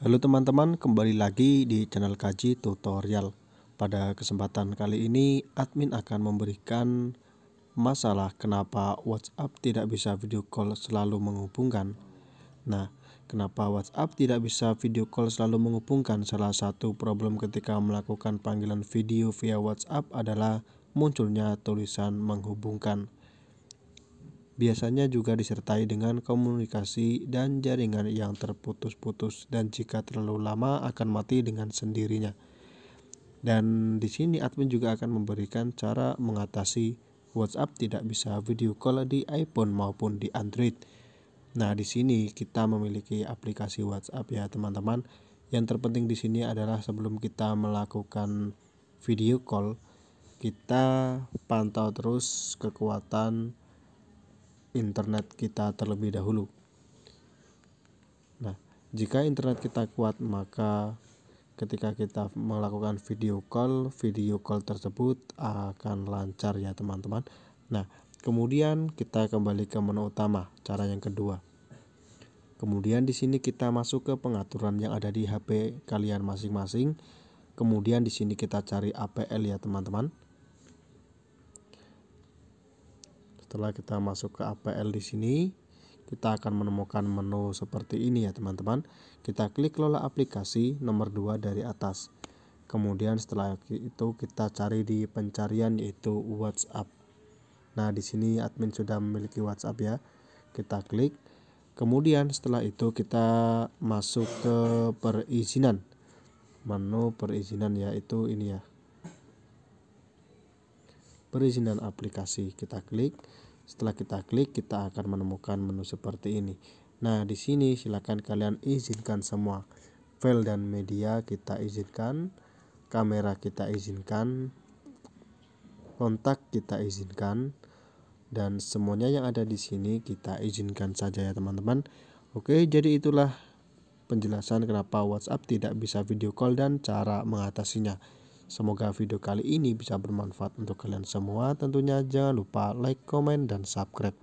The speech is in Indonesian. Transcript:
Halo teman-teman, kembali lagi di channel Kaji Tutorial. Pada kesempatan kali ini, admin akan memberikan masalah kenapa WhatsApp tidak bisa video call selalu menghubungkan. Nah, kenapa WhatsApp tidak bisa video call selalu menghubungkan? Salah satu problem ketika melakukan panggilan video via WhatsApp adalah munculnya tulisan menghubungkan biasanya juga disertai dengan komunikasi dan jaringan yang terputus-putus dan jika terlalu lama akan mati dengan sendirinya. Dan di sini admin juga akan memberikan cara mengatasi WhatsApp tidak bisa video call di iPhone maupun di Android. Nah, di sini kita memiliki aplikasi WhatsApp ya, teman-teman. Yang terpenting di sini adalah sebelum kita melakukan video call, kita pantau terus kekuatan internet kita terlebih dahulu. Nah, jika internet kita kuat, maka ketika kita melakukan video call, video call tersebut akan lancar ya teman-teman. Nah, kemudian kita kembali ke menu utama, cara yang kedua. Kemudian di sini kita masuk ke pengaturan yang ada di HP kalian masing-masing. Kemudian di sini kita cari APL ya teman-teman. Setelah kita masuk ke APL di sini, kita akan menemukan menu seperti ini ya teman-teman. Kita klik lola aplikasi nomor 2 dari atas. Kemudian setelah itu kita cari di pencarian yaitu WhatsApp. Nah, di sini admin sudah memiliki WhatsApp ya. Kita klik. Kemudian setelah itu kita masuk ke perizinan. Menu perizinan yaitu ini ya, perizinan aplikasi. Kita klik. Setelah kita klik, kita akan menemukan menu seperti ini. Nah, di sini silakan kalian izinkan semua. File dan media kita izinkan, kamera kita izinkan, kontak kita izinkan dan semuanya yang ada di sini kita izinkan saja ya teman-teman oke jadi itulah penjelasan kenapa WhatsApp tidak bisa video call dan cara mengatasinya Semoga video kali ini bisa bermanfaat untuk kalian semua. Tentunya jangan lupa like, comment, dan subscribe.